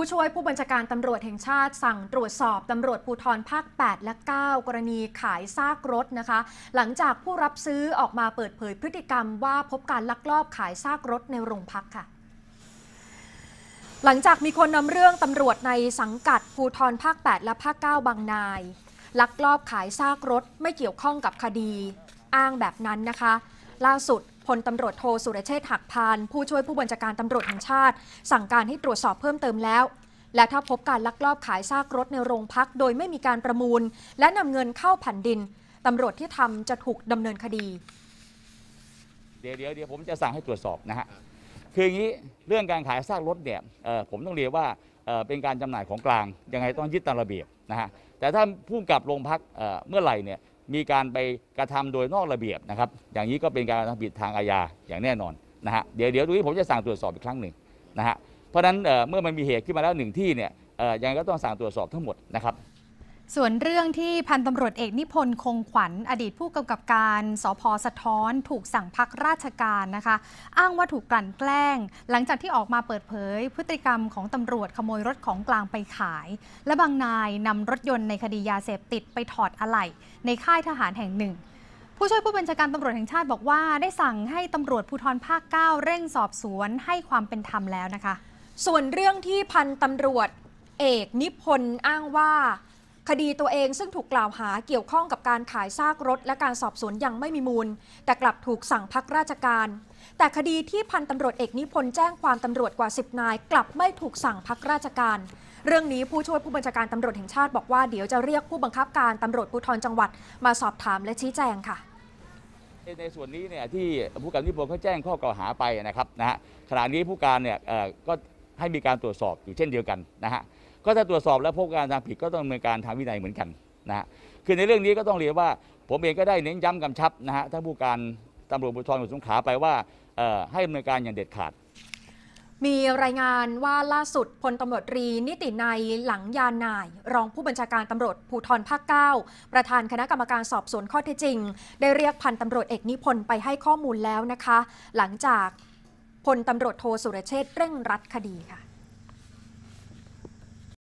ผู้ช่วยผู้บัญชาการตำรวจแห่งชาติสั่งตรวจสอบตำรวจภูธรภาค 8 และ 9 กรณีขายซากรถนะคะ หลังจากผู้รับซื้อออกมาเปิดเผยพฤติกรรมว่าพบการลักลอบขายซากรถในโรงพักค่ะ หลังจากมีคนนำเรื่องตำรวจในสังกัดภูธรภาค 8 และภาค 9 บางนาย ลักลอบขายซากรถไม่เกี่ยวข้องกับคดีอ้างแบบนั้นนะคะ ล่าสุดพลตำรวจโทสุรเชษฐ์หักพานผู้ช่วยผู้บัญชาการตำรวจแห่งชาติ สั่งการให้ตรวจสอบเพิ่มเติมแล้ว และถ้าพบการลักลอบขายซากรถในโรงพักโดยไม่มีการประมูลและนำเงินเข้าแผ่นดินตำรวจที่ทำจะถูกดำเนินคดี เดี๋ยวเดี๋ยวผมจะสั่งให้ตรวจสอบนะฮะคืออย่างนี้เรื่องการขายซากรถเนี่ยผมต้องเรียกว่าเป็นการจำหน่ายของกลาง ยังไงต้องยึดตามระเบียบนะฮะแต่ถ้าผู้กับโรงพักเมื่อไหร่เนี่ยมีการไปกระทำโดยนอกระเบียบนะครับ อย่างนี้ก็เป็นการทำผิดทางอาญาอย่างแน่นอนนะฮะเดี๋ยวเดี๋ยวตรงนี้ผมจะสั่งตรวจสอบอีกครั้งหนึ่งนะฮะเพราะฉะนั้นเมื่อมันมีเหตุขึ้นมาแล้วหนึ่งที่เนี่ยยังก็ต้องสั่งตรวจสอบทั้งหมดนะครับส่วนเรื่องที่พันตำรวจเอกนิพนธ์คงขวัญ อดีตผู้กำกับการสพสะท้อนถูกสั่งพักราชการนะคะ อ้างว่าถูกกลั่นแกล้ง หลังจากที่ออกมาเปิดเผย พฤติกรรมของตำรวจขโมยรถของกลางไปขาย และบางนายนำรถยนต์ในคดียาเสพติดไปถอดอะไหล่ในค่ายทหารแห่งหนึ่ง ผู้ช่วยผู้บัญชาการตำรวจแห่งชาติบอกว่า ได้สั่งให้ตำรวจภูธรภาค9เร่งสอบสวนให้ความเป็นธรรมแล้วนะคะ ส่วนเรื่องที่พันตำรวจเอกนิพนธ์อ้างว่าคดีตัวเองซึ่งถูกกล่าวหาเกี่ยวข้องกับการขายซากรถ และการสอบสวนยังไม่มีมูล แต่กลับถูกสั่งพักราชการ แต่คดีที่พันตำรวจเอกนิพนธ์แจ้งความตำรวจกว่า 10นาย กลับไม่ถูกสั่งพักราชการ เรื่องนี้ผู้ช่วยผู้บัญชาการตำรวจแห่งชาติบอกว่าเดี๋ยวจะเรียกผู้บังคับการตำรวจภูธรจังหวัด มาสอบถามและชี้แจงค่ะ ในส่วนนี้เนี่ยที่ผู้การนิพนธ์เขาแจ้งข้อกล่าวหาไปนะครับนะฮะขณะนี้ผู้การเนี่ยก็ให้มีการตรวจสอบอยู่เช่นเดียวกันนะฮะก็ถ้าตรวจสอบแล้วพบการทำผิดก็ต้องดำเนินการทางวินัยเหมือนกันนะฮะ คือในเรื่องนี้ก็ต้องเรียนว่า ผมเองก็ได้เน้นย้ำกำชับนะฮะท่านผู้การตำรวจภูธรจังหวัดสงขลาไปว่าให้ดำเนินการอย่างเด็ดขาด มีรายงานว่าล่าสุดพลตำรวจตรีนิตินายหลังยานนาย รองผู้บัญชาการตำรวจภูธรภาค9ประธานคณะกรรมการสอบสวนข้อเท็จจริง ได้เรียกพันตำรวจเอกนิพนธ์ไปให้ข้อมูลแล้วนะคะ หลังจากพลตำรวจโทสุรเชษฐ์เร่งรัดคดีค่ะ